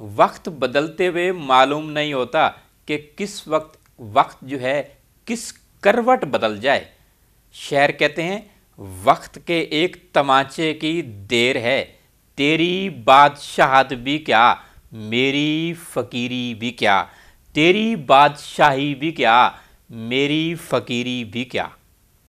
वक्त बदलते हुए मालूम नहीं होता कि किस वक्त वक्त जो है किस करवट बदल जाए शहर कहते हैं वक्त के एक तमाचे की देर है तेरी बादशाहत भी क्या मेरी फ़कीरी भी क्या तेरी बादशाही भी क्या मेरी फ़कीरी भी क्या